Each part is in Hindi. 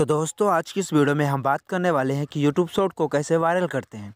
तो दोस्तों आज की इस वीडियो में हम बात करने वाले हैं कि यूट्यूब शॉर्ट को कैसे वायरल करते हैं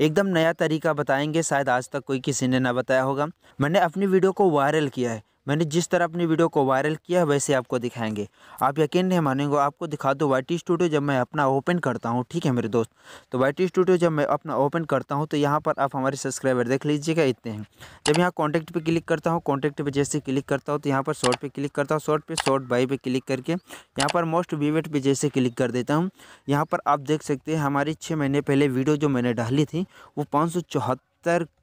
एकदम नया तरीका बताएंगे शायद आज तक कोई किसी ने ना बताया होगा मैंने अपनी वीडियो को वायरल किया है मैंने जिस तरह अपनी वीडियो को वायरल किया वैसे आपको दिखाएंगे आप यकीन नहीं मानेंगे आपको दिखा दो वाई स्टूडियो जब मैं अपना ओपन करता हूँ ठीक है मेरे दोस्त तो वाई स्टूडियो जब मैं अपना ओपन करता हूँ तो यहाँ पर आप हमारे सब्सक्राइबर देख लीजिएगा इतने हैं जब यहाँ कॉन्टैक्ट तो पर क्लिक करता हूँ कॉन्टैक्ट पर जैसे क्लिक करता हूँ तो यहाँ पर शॉर्ट पर क्लिक करता हूँ शॉर्ट पर शॉर्ट बाई पर क्लिक करके यहाँ पर मोस्ट वीवेट पर जैसे क्लिक कर देता हूँ यहाँ पर आप देख सकते हैं हमारी छः महीने पहले वीडियो जो मैंने डाली थी वो पाँच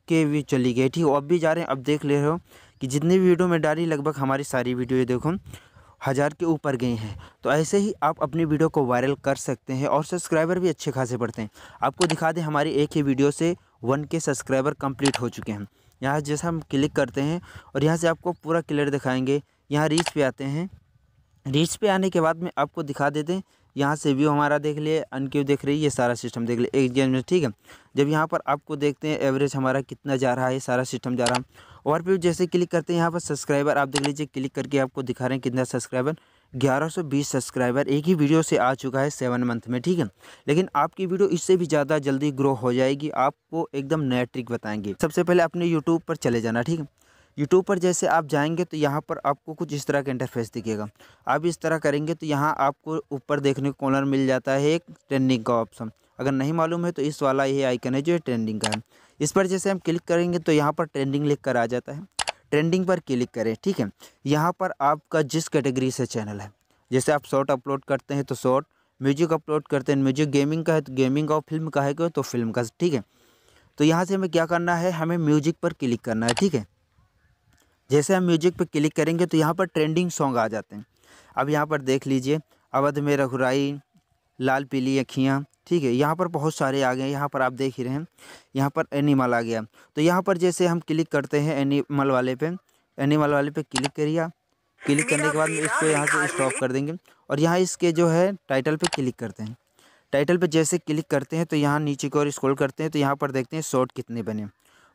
के व्यू चली गई ठीक अब भी जा रहे हैं अब देख ले रहे हो कि जितनी भी वीडियो में डाली लगभग हमारी सारी वीडियो देखो हज़ार के ऊपर गई हैं तो ऐसे ही आप अपनी वीडियो को वायरल कर सकते हैं और सब्सक्राइबर भी अच्छे खासे बढ़ते हैं आपको दिखा दें हमारी एक ही वीडियो से वन के सब्सक्राइबर कंप्लीट हो चुके हैं यहाँ जैसा हम क्लिक करते हैं और यहाँ से आपको पूरा क्लियर दिखाएंगे यहाँ रीच पे आते हैं रीच पे आने के बाद में आपको दिखा देते हैं यहाँ से व्यू हमारा देख लिए अनक्यू देख रही है ये सारा सिस्टम देख लिए एक में ठीक है जब यहाँ पर आपको देखते हैं एवरेज हमारा कितना जा रहा है सारा सिस्टम जा रहा है और फिर जैसे क्लिक करते हैं यहाँ पर सब्सक्राइबर आप देख लीजिए क्लिक करके आपको दिखा रहे हैं कितना सब्सक्राइबर 1120 सब्सक्राइबर एक ही वीडियो से आ चुका है सेवन मंथ में ठीक है लेकिन आपकी वीडियो इससे भी ज़्यादा जल्दी ग्रो हो जाएगी आपको एकदम नया ट्रिक बताएंगे सबसे पहले अपने यूट्यूब पर चले जाना ठीक है यूट्यूब पर जैसे आप जाएंगे तो यहाँ पर आपको कुछ इस तरह का इंटरफेस दिखेगा आप इस तरह करेंगे तो यहाँ आपको ऊपर देखने को कॉर्नर मिल जाता है एक ट्रेंडिंग का ऑप्शन अगर नहीं मालूम है तो इस वाला ये आइकन है जो ट्रेंडिंग का है इस पर जैसे हम क्लिक करेंगे तो यहाँ पर ट्रेंडिंग लिख कर आ जाता है ट्रेंडिंग पर क्लिक करें ठीक है यहाँ पर आपका जिस कैटेगरी से चैनल है जैसे आप शॉर्ट अपलोड करते हैं तो शॉर्ट म्यूजिक अपलोड करते हैं म्यूजिक गेमिंग का है तो गेमिंग का फिल्म का है तो फिल्म का ठीक है तो यहाँ से हमें क्या करना है हमें म्यूजिक पर क्लिक करना है ठीक है जैसे हम म्यूजिक पर क्लिक करेंगे तो यहाँ पर ट्रेंडिंग सॉन्ग आ जाते हैं अब यहाँ पर देख लीजिए अवध में रघुराई लाल पीली अखियाँ ठीक है यहाँ पर बहुत सारे आ गए यहाँ पर आप देख ही रहे हैं यहाँ पर एनिमल आ गया तो यहाँ पर जैसे हम क्लिक करते हैं एनिमल वाले पे एनिमल वाले पे क्लिक करिए क्लिक करने के बाद में इसको यहाँ से स्टॉप कर देंगे और यहाँ इसके जो है टाइटल पे क्लिक करते हैं टाइटल पे जैसे क्लिक करते हैं तो यहाँ नीचे की ओर स्क्रॉल करते हैं तो यहाँ पर देखते हैं शॉर्ट कितने बने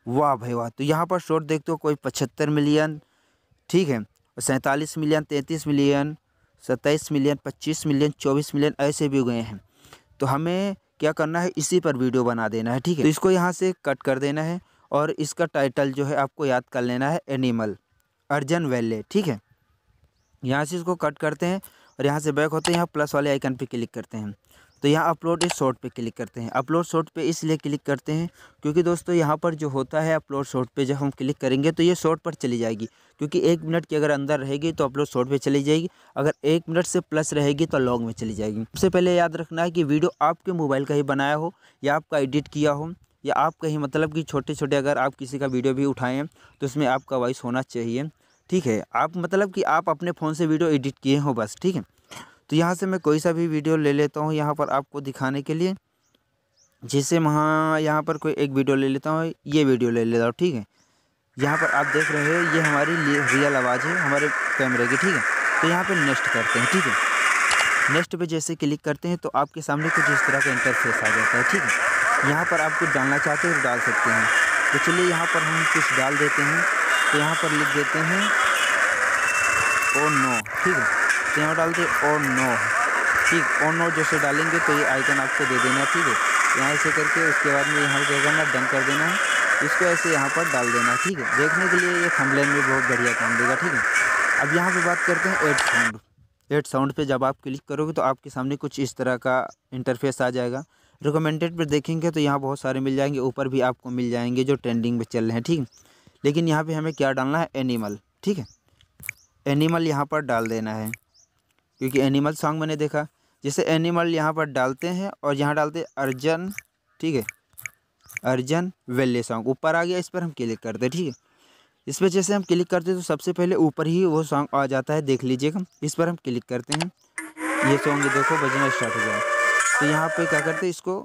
वाह भाई वाह तो यहाँ पर शॉर्ट देखते हो कोई पचहत्तर मिलियन ठीक है और सैंतालीस मिलियन तैंतीस मिलियन सत्ताईस मिलियन पच्चीस मिलियन चौबीस मिलियन ऐसे भी गए हैं तो हमें क्या करना है इसी पर वीडियो बना देना है ठीक है तो इसको यहाँ से कट कर देना है और इसका टाइटल जो है आपको याद कर लेना है एनिमल अर्जन वैले ठीक है यहाँ से इसको कट करते हैं और यहाँ से बैक होते हैं यहाँ प्लस वाले आइकन पर क्लिक करते हैं तो यहाँ अपलोड इस शॉर्ट पे क्लिक करते हैं अपलोड शॉर्ट पे इसलिए क्लिक करते हैं क्योंकि दोस्तों यहाँ पर जो होता है अपलोड शॉर्ट पे जब हम क्लिक करेंगे तो ये शॉर्ट पर चली जाएगी क्योंकि एक मिनट की अगर अंदर रहेगी तो अपलोड शॉर्ट पर चली जाएगी अगर एक मिनट से प्लस रहेगी तो लॉन्ग में चली जाएगी सबसे पहले याद रखना है कि वीडियो आपके मोबाइल का ही बनाया हो या आपका एडिट किया हो या आप कहीं मतलब कि छोटे छोटे अगर आप किसी का वीडियो भी उठाएँ तो उसमें आपका वॉइस होना चाहिए ठीक है आप मतलब कि आप अपने फ़ोन से वीडियो एडिट किए हो बस ठीक है तो यहाँ से मैं कोई सा भी वीडियो ले लेता हूँ यहाँ पर आपको दिखाने के लिए जैसे वहाँ यहाँ पर कोई एक वीडियो ले लेता हूँ ये वीडियो ले लेता हूँ ठीक है यहाँ पर आप देख रहे हो ये हमारी रियल आवाज़ है हमारे कैमरे की ठीक है तो यहाँ पर नेक्स्ट करते हैं ठीक है नेक्स्ट पर जैसे क्लिक करते हैं तो आपके सामने कुछ इस तरह का इंटरफेस आ जाता है ठीक है यहाँ पर आप कुछ डालना चाहते हैं तो डाल सकते हैं तो चलिए यहाँ पर हम कुछ डाल देते हैं तो यहाँ पर लिख देते हैं ओ नो ठीक है यहाँ डाल दे और नो ठीक और नो जैसे डालेंगे तो ये आइकन आपको दे देना ठीक है यहाँ ऐसे करके उसके बाद में यहाँ जगह ना डन कर देना है इसको ऐसे यहाँ पर डाल देना ठीक है देखने के लिए ये थंबनेल में बहुत बढ़िया काम देगा ठीक है अब यहाँ पर बात करते हैं एड साउंड एड साउंड पर जब आप क्लिक करोगे तो आपके सामने कुछ इस तरह का इंटरफेस आ जाएगा रिकमेंडेड पर देखेंगे तो यहाँ बहुत सारे मिल जाएंगे ऊपर भी आपको मिल जाएंगे जो ट्रेंडिंग में चल रहे हैं ठीक है लेकिन यहाँ पे हमें क्या डालना है एनिमल ठीक है एनिमल यहाँ पर डाल देना है क्योंकि एनिमल सॉन्ग मैंने देखा जैसे एनिमल यहाँ पर डालते हैं और यहाँ डालते हैं अर्जन ठीक है अर्जन वेल्ले सॉन्ग ऊपर आ गया इस पर हम क्लिक करते हैं ठीक है इस पर जैसे हम क्लिक करते हैं तो सबसे पहले ऊपर ही वो सॉन्ग आ जाता है देख लीजिएगा इस पर हम क्लिक करते हैं ये सॉन्ग देखो बजना स्टार्ट हो जाए तो यहाँ पर क्या करते हैं इसको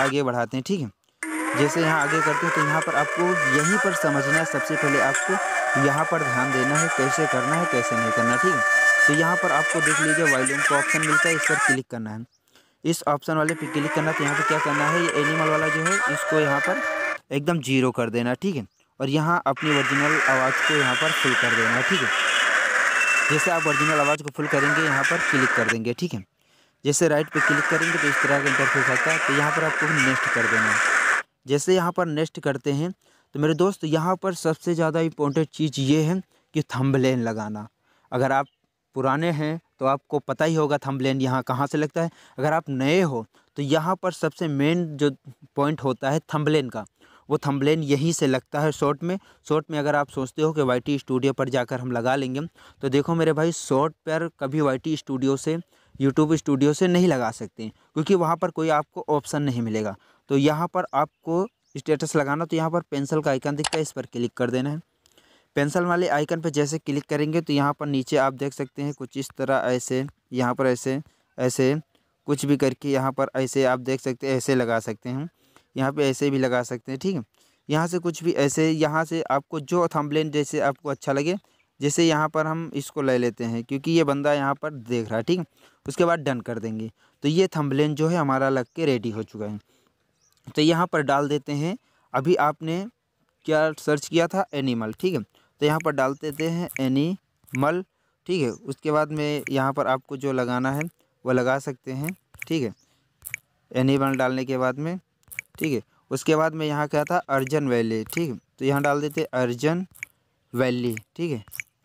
आगे बढ़ाते हैं ठीक है जैसे यहाँ आगे करते हैं तो यहाँ पर आपको यहीं पर समझना है सबसे पहले आपको तो यहाँ पर ध्यान देना है कैसे करना है कैसे नहीं करना ठीक है तो यहाँ पर आपको देख लीजिए वॉल्यूम का ऑप्शन मिलता है इस पर क्लिक करना है इस ऑप्शन वाले पे क्लिक करना तो यहाँ पर क्या करना है ये एनिमल वाला जो है इसको यहाँ पर एकदम जीरो कर देना ठीक है और यहाँ अपनी ओरिजिनल आवाज़ को यहाँ पर फुल कर देना ठीक है जैसे आप ओरिजिनल आवाज़ को फुल करेंगे यहाँ पर क्लिक कर देंगे ठीक है जैसे राइट पे क्लिक करेंगे तो इस तरह का इंटरफेस आता है तो यहाँ पर आपको नेक्स्ट कर देना है जैसे यहाँ पर नेक्स्ट करते हैं तो मेरे दोस्त यहाँ पर सबसे ज़्यादा इम्पोर्टेंट चीज़ ये है कि थंबनेल लगाना अगर आप पुराने हैं तो आपको पता ही होगा थंबनेल यहाँ कहाँ से लगता है अगर आप नए हो तो यहाँ पर सबसे मेन जो पॉइंट होता है थंबनेल का वो थंबनेल यहीं से लगता है शॉर्ट में शॉर्ट में अगर आप सोचते हो कि वाई टी स्टूडियो पर जाकर हम लगा लेंगे तो देखो मेरे भाई शॉर्ट पर कभी वाई टी स्टूडियो से यूट्यूब स्टूडियो से नहीं लगा सकते क्योंकि वहाँ पर कोई आपको ऑप्शन नहीं मिलेगा तो यहाँ पर आपको स्टेटस लगाना तो यहाँ पर पेंसिल का आइकन दिखता है इस पर क्लिक कर देना है पेंसिल वाले आइकन पर जैसे क्लिक करेंगे तो यहाँ पर नीचे आप देख सकते हैं कुछ इस तरह ऐसे यहाँ पर ऐसे ऐसे कुछ भी करके यहाँ पर ऐसे आप देख सकते हैं ऐसे लगा सकते हैं यहाँ पे ऐसे भी लगा सकते हैं ठीक है यहाँ से कुछ भी ऐसे यहाँ से आपको जो थम्बलेन जैसे आपको अच्छा लगे जैसे यहाँ पर हम इसको ले लेते हैं क्योंकि ये बंदा यहाँ पर देख रहा है ठीक उसके बाद डन कर देंगे तो ये थम्बलेन जो है हमारा लग के रेडी हो चुका है तो यहाँ पर डाल देते हैं अभी आपने क्या सर्च किया था एनिमल ठीक है तो यहाँ पर डाल देते हैं एनिमल ठीक है उसके बाद में यहाँ पर आपको जो लगाना है वह लगा सकते हैं ठीक है एनिमल डालने के बाद में ठीक है उसके बाद में यहाँ क्या था अर्जन वैली ठीक है तो यहाँ डाल देते हैं अर्जन वैली ठीक है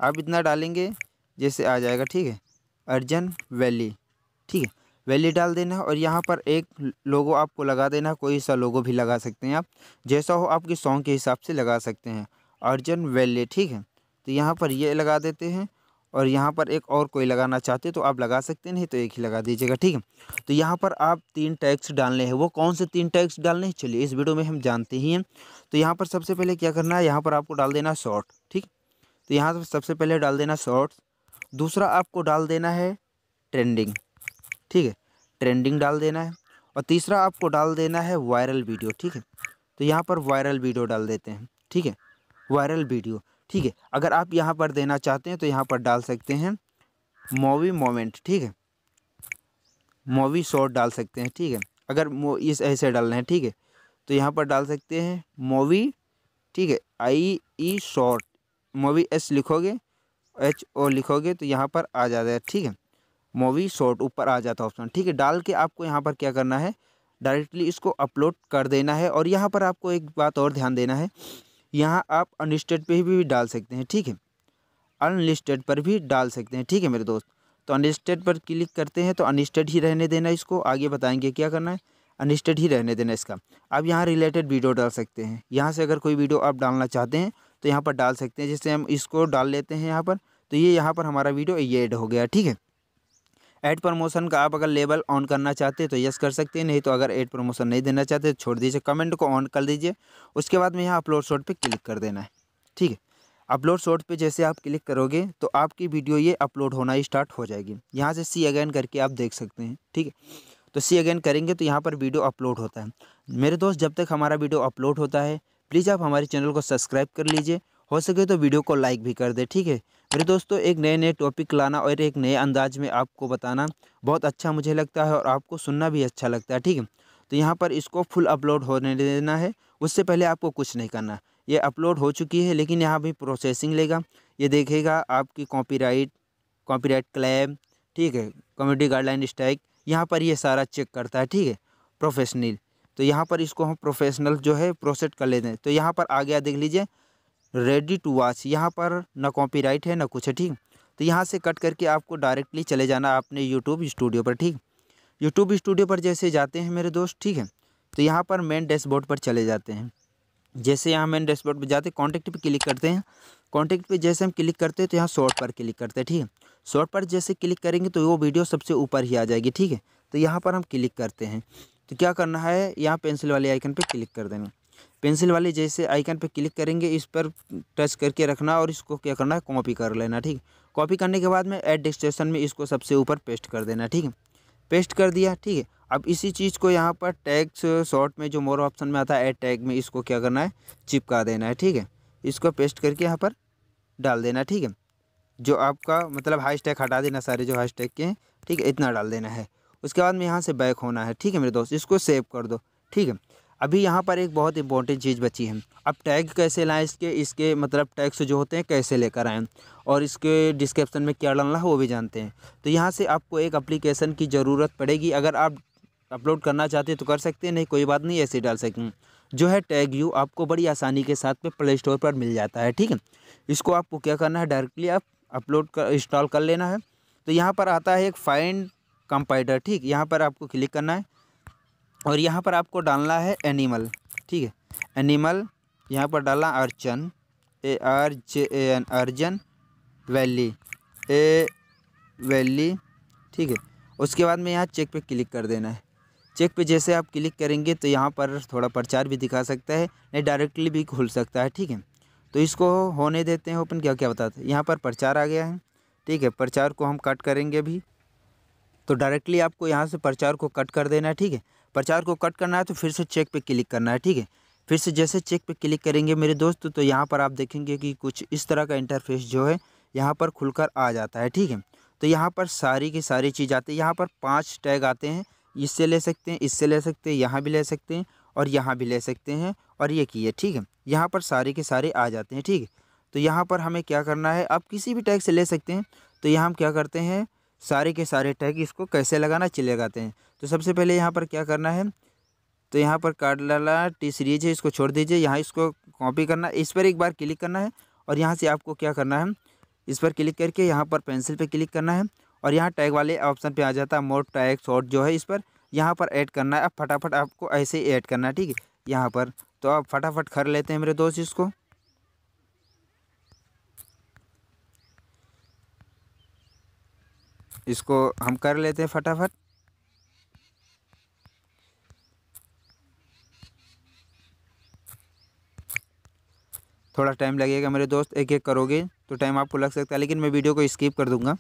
आप इतना डालेंगे जैसे आ जाएगा ठीक है अर्जन वैली ठीक है वैली डाल देना और यहाँ पर एक लोगो आपको लगा देना कोई सा लोगो भी लगा सकते हैं आप जैसा हो आपके सॉन्ग के हिसाब से लगा सकते हैं अर्जन वैली ठीक है तो यहाँ पर ये लगा देते हैं और यहाँ पर एक और कोई लगाना चाहते तो आप लगा सकते नहीं तो एक ही लगा दीजिएगा ठीक है तो यहाँ पर आप तीन टैक्स डालने हैं वो कौन से तीन टैक्स डालने हैं चलिए इस वीडियो में हम जानते ही हैं तो यहाँ पर सबसे पहले क्या करना है यहाँ पर आपको डाल देना शॉर्ट ठीक तो यहाँ पर सबसे पहले डाल देना शॉर्ट दूसरा आपको डाल देना है ट्रेंडिंग ठीक है ट्रेंडिंग डाल देना है और तीसरा आपको डाल देना है वायरल वीडियो ठीक है तो यहाँ पर वायरल वीडियो डाल देते हैं ठीक है वायरल वीडियो ठीक है अगर आप यहाँ पर देना चाहते हैं तो यहाँ पर डाल सकते हैं मूवी मोमेंट ठीक है मूवी शॉर्ट डाल सकते हैं ठीक है अगर इस ऐसे डालना है ठीक है तो यहाँ पर डाल सकते हैं मूवी ठीक है I E short movie S लिखोगे एच ओ लिखोगे तो यहाँ पर आ जाता है ठीक है मूवी शॉर्ट ऊपर आ जाता है ऑप्शन ठीक है डाल के आपको यहाँ पर क्या करना है डायरेक्टली इसको अपलोड कर देना है और यहाँ पर आपको एक बात और ध्यान देना है यहाँ आप अनलिस्टेड पे भी डाल सकते हैं ठीक है अनलिस्टेड पर भी डाल सकते हैं ठीक है मेरे दोस्त तो अनलिस्टेड पर क्लिक करते हैं तो अनलिस्टेड ही रहने देना इसको आगे बताएंगे क्या करना है अनलिस्टेड ही रहने देना इसका आप यहाँ रिलेटेड वीडियो डाल सकते हैं यहाँ से अगर कोई वीडियो आप डालना चाहते हैं तो यहाँ पर डाल सकते हैं जैसे हम इसको डाल लेते हैं यहाँ पर तो ये यहाँ पर हमारा वीडियो ये एड हो गया ठीक है ऐड प्रमोशन का आप अगर लेबल ऑन करना चाहते हैं तो यस कर सकते हैं नहीं तो अगर ऐड प्रमोशन नहीं देना चाहते तो छोड़ दीजिए कमेंट को ऑन कर दीजिए उसके बाद में यहाँ अपलोड शॉट पर क्लिक कर देना है ठीक है अपलोड शॉट पे जैसे आप क्लिक करोगे तो आपकी वीडियो ये अपलोड होना स्टार्ट हो जाएगी यहाँ से सी अगेन करके आप देख सकते हैं ठीक है तो सी अगेन करेंगे तो यहाँ पर वीडियो अपलोड होता है मेरे दोस्त जब तक हमारा वीडियो अपलोड होता है प्लीज़ आप हमारे चैनल को सब्सक्राइब कर लीजिए हो सके तो वीडियो को लाइक भी कर दे ठीक है मेरे दोस्तों एक नए नए टॉपिक लाना और एक नए अंदाज में आपको बताना बहुत अच्छा मुझे लगता है और आपको सुनना भी अच्छा लगता है ठीक है तो यहाँ पर इसको फुल अपलोड होने देना है उससे पहले आपको कुछ नहीं करना ये अपलोड हो चुकी है लेकिन यहाँ भी प्रोसेसिंग लेगा ये देखेगा आपकी कॉपीराइट कॉपीराइट क्लेम ठीक है कम्युनिटी गाइडलाइन स्ट्राइक यहाँ पर ये सारा चेक करता है ठीक है प्रोफेशनल तो यहाँ पर इसको हम प्रोफेशनल जो है प्रोसेस कर लेते हैं तो यहाँ पर आ गया देख लीजिए रेडी टू वॉच यहाँ पर ना कॉपीराइट है ना कुछ है ठीक तो यहाँ से कट करके आपको डायरेक्टली चले जाना आपने यूट्यूब स्टूडियो पर ठीक यूट्यूब स्टूडियो पर जैसे जाते हैं मेरे दोस्त ठीक है तो यहाँ पर मेन डैशबोर्ड पर चले जाते हैं जैसे यहाँ मेन डैशबोर्ड पर जाते हैं कॉन्टैक्ट पर क्लिक करते हैं कॉन्टैक्ट पर जैसे हम क्लिक करते हैं तो यहाँ शॉर्ट पर क्लिक करते हैं ठीक है शॉर्ट पर जैसे क्लिक करेंगे तो वो वीडियो सबसे ऊपर ही आ जाएगी ठीक है तो यहाँ पर हम क्लिक करते हैं तो क्या करना है यहाँ पेंसिल वाले आइकन पर क्लिक कर देना पेंसिल वाले जैसे आइकन पर क्लिक करेंगे इस पर टच करके रखना और इसको क्या करना है कॉपी कर लेना ठीक कॉपी करने के बाद में एड डेस्टेशन में इसको सबसे ऊपर पेस्ट कर देना ठीक है पेस्ट कर दिया ठीक है अब इसी चीज़ को यहाँ पर टैग शॉर्ट में जो मोर ऑप्शन में आता है एड टैग में इसको क्या करना है चिपका देना है ठीक है इसको पेस्ट करके यहाँ पर डाल देना ठीक है जो आपका मतलब हाइश टैग हटा देना सारे जो हाइश टैग के हैं ठीक है इतना डाल देना है उसके बाद में यहाँ से बैक होना है ठीक है मेरे दोस्त इसको सेव कर दो ठीक है अभी यहाँ पर एक बहुत इंपॉर्टेंट चीज़ बची है अब टैग कैसे लाएँ इसके इसके मतलब टैग्स जो होते हैं कैसे लेकर आएँ और इसके डिस्क्रिप्शन में क्या डालना है वो भी जानते हैं तो यहाँ से आपको एक अप्लीकेशन की ज़रूरत पड़ेगी अगर आप अपलोड करना चाहते हैं तो कर सकते हैं नहीं कोई बात नहीं ऐसे डाल सकें जो है टैग यू आपको बड़ी आसानी के साथ में प्ले स्टोर पर मिल जाता है ठीक है इसको आपको क्या करना है डायरेक्टली आप अपलोड कर इंस्टॉल कर लेना है तो यहाँ पर आता है एक फाइंड कंपाइडर ठीक यहाँ पर आपको क्लिक करना है और यहाँ पर आपको डालना है एनिमल ठीक है एनिमल यहाँ पर डालना Arjan A R J A N Arjan valley A valley ठीक है उसके बाद में यहाँ चेक पे क्लिक कर देना है चेक पे जैसे आप क्लिक करेंगे तो यहाँ पर थोड़ा प्रचार भी दिखा सकता है नहीं डायरेक्टली भी खुल सकता है ठीक है तो इसको होने देते हैं ओपन क्या क्या बताते हैं यहाँ पर प्रचार आ गया है ठीक है प्रचार को हम कट करेंगे भी तो डायरेक्टली आपको यहाँ से प्रचार को कट कर देना है ठीक है प्रचार को कट करना है तो फिर से चेक पे क्लिक करना है ठीक है फिर से जैसे चेक पे क्लिक करेंगे मेरे दोस्त तो यहाँ पर आप देखेंगे कि कुछ इस तरह का इंटरफेस जो है यहाँ पर खुलकर आ जाता है ठीक है तो यहाँ पर सारी की सारी चीज़ आती है यहाँ पर पाँच टैग आते हैं इससे ले सकते हैं इससे ले सकते हैं यहाँ भी ले सकते हैं और यहाँ भी ले सकते हैं और ये किए ठीक है यहाँ पर सारे के सारे आ जाते हैं ठीक है तो यहाँ पर हमें क्या करना है आप किसी भी टैग से ले सकते हैं तो यहाँ हम क्या करते हैं सारे के सारे टैग इसको कैसे लगाना चले लगाते हैं तो सबसे पहले यहाँ पर क्या करना है तो यहाँ पर कार्ड लाला टी सीरीज है इसको छोड़ दीजिए यहाँ इसको कॉपी करना है इस पर एक बार क्लिक करना है और यहाँ से आपको क्या करना है इस पर क्लिक करके यहाँ पर पेंसिल पे क्लिक करना है और यहाँ टैग वाले ऑप्शन पे आ जाता है मोड टैग शॉर्ट जो है इस पर यहाँ पर ऐड करना है अब फटाफट आपको ऐसे ही ऐड करना है ठीक है यहाँ पर तो आप फटाफट कर लेते हैं मेरे दोस्त इसको इसको हम कर लेते हैं फटाफट थोड़ा टाइम लगेगा मेरे दोस्त एक एक करोगे तो टाइम आपको लग सकता है लेकिन मैं वीडियो को स्किप कर दूंगा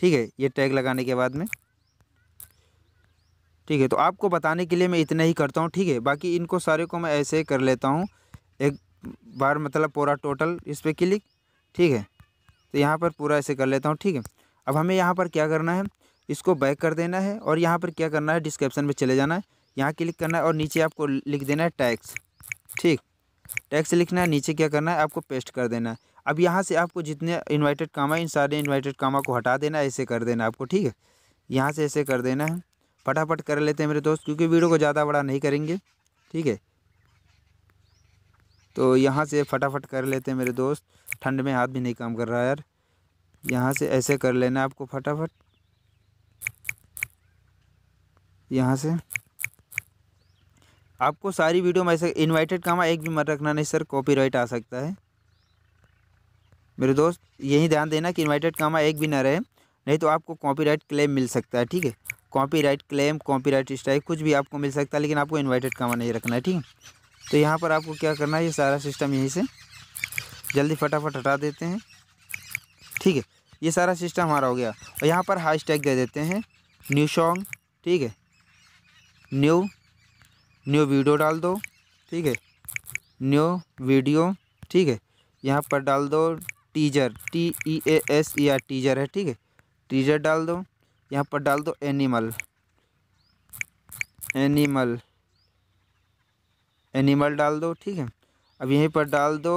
ठीक है ये टैग लगाने के बाद में ठीक है तो आपको बताने के लिए मैं इतना ही करता हूँ ठीक है बाकी इनको सारे को मैं ऐसे कर लेता हूँ एक बार मतलब पूरा टोटल इस पर क्लिक ठीक है तो यहाँ पर पूरा ऐसे कर लेता हूँ ठीक है अब हमें यहाँ पर क्या करना है इसको बैक कर देना है और यहाँ पर क्या करना है डिस्क्रिप्शन में चले जाना है यहाँ क्लिक करना है और नीचे आपको लिख देना है टैक्स ठीक टैक्स लिखना है नीचे क्या करना है आपको पेस्ट कर देना है अब यहाँ से आपको जितने इन्वाइटेड कामा इन सारे इन्वाइटेड कामा को हटा देना है ऐसे कर देना आपको ठीक है यहाँ से ऐसे कर देना है फटाफट कर लेते हैं मेरे दोस्त क्योंकि वीडियो को ज़्यादा बड़ा नहीं करेंगे ठीक है तो यहाँ से फटाफट कर लेते हैं मेरे दोस्त ठंड में हाथ भी नहीं काम कर रहा यार यहाँ से ऐसे कर लेना आपको फटाफट यहाँ से आपको सारी वीडियो में ऐसे इनवाइटेड कामा एक भी मत रखना नहीं सर कॉपीराइट आ सकता है मेरे दोस्त यही ध्यान देना कि इनवाइटेड कामा एक भी ना रहे नहीं तो आपको कॉपीराइट क्लेम मिल सकता है ठीक है कॉपीराइट क्लेम कॉपीराइट स्ट्राइक कुछ भी आपको मिल सकता है लेकिन आपको इन्वाइटेड कामा नहीं रखना है ठीक है तो यहाँ पर आपको क्या करना है ये सारा सिस्टम यहीं से जल्दी फटाफट हटा देते हैं ठीक है ये सारा सिस्टम हमारा हो गया और यहाँ पर हाश टैग दे देते हैं न्यू सॉन्ग ठीक है न्यू न्यू वीडियो डाल दो ठीक है न्यू वीडियो ठीक है यहाँ पर डाल दो teaser T E A S E R teaser है ठीक है टीजर डाल दो यहाँ पर डाल दो एनिमल एनिमल एनिमल डाल दो ठीक है अब यहीं पर डाल दो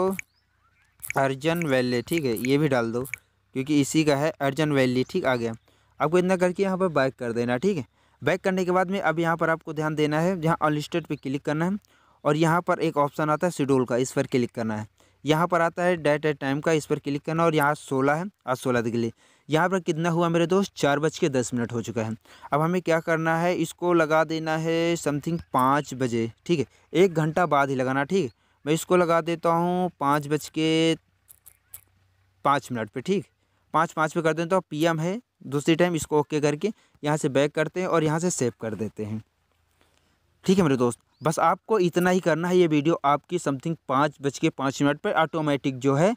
अर्जन वैले ठीक है ये भी डाल दो क्योंकि इसी का है अर्जन वैली ठीक आ गया आपको इतना करके यहाँ पर बैक कर देना ठीक है बैक करने के बाद में अब यहाँ पर आपको ध्यान देना है जहाँ अनलिस्टेड पर क्लिक करना है और यहाँ पर एक ऑप्शन आता है शेड्यूल का इस पर क्लिक करना है यहाँ पर आता है डेट एंड टाइम का इस पर क्लिक करना और यहाँ सोलह है आज सोलह के लिए यहाँ पर कितना हुआ मेरे दोस्त चार बज के दस मिनट हो चुका है अब हमें क्या करना है इसको लगा देना है समथिंग पाँच बजे ठीक है एक घंटा बाद ही लगाना ठीक है मैं इसको लगा देता हूँ पाँच बज के पाँच मिनट पर ठीक पाँच पाँच पे कर दें तो एम है दूसरी टाइम इसको ओके करके यहाँ से बैक करते हैं और यहाँ से सेव कर देते हैं ठीक है मेरे दोस्त बस आपको इतना ही करना है ये वीडियो आपकी समथिंग पाँच बज के पाँच मिनट पर ऑटोमेटिक जो है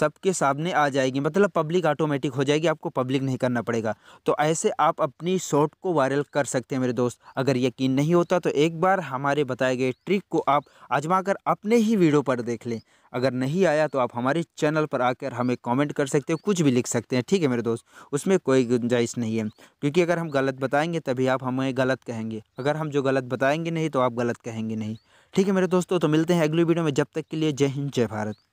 सबके सामने आ जाएगी मतलब पब्लिक ऑटोमेटिक हो जाएगी आपको पब्लिक नहीं करना पड़ेगा तो ऐसे आप अपनी शॉट को वायरल कर सकते हैं मेरे दोस्त अगर यकीन नहीं होता तो एक बार हमारे बताए गए ट्रिक को आप आजमा कर अपने ही वीडियो पर देख लें अगर नहीं आया तो आप हमारे चैनल पर आकर हमें कमेंट कर सकते हैं कुछ भी लिख सकते हैं ठीक है मेरे दोस्त उसमें कोई गुंजाइश नहीं है क्योंकि अगर हम गलत बताएंगे तभी आप हमें गलत कहेंगे अगर हम जो गलत बताएंगे नहीं तो आप गलत कहेंगे नहीं ठीक है मेरे दोस्तों तो मिलते हैं अगली वीडियो में जब तक के लिए जय हिंद जय भारत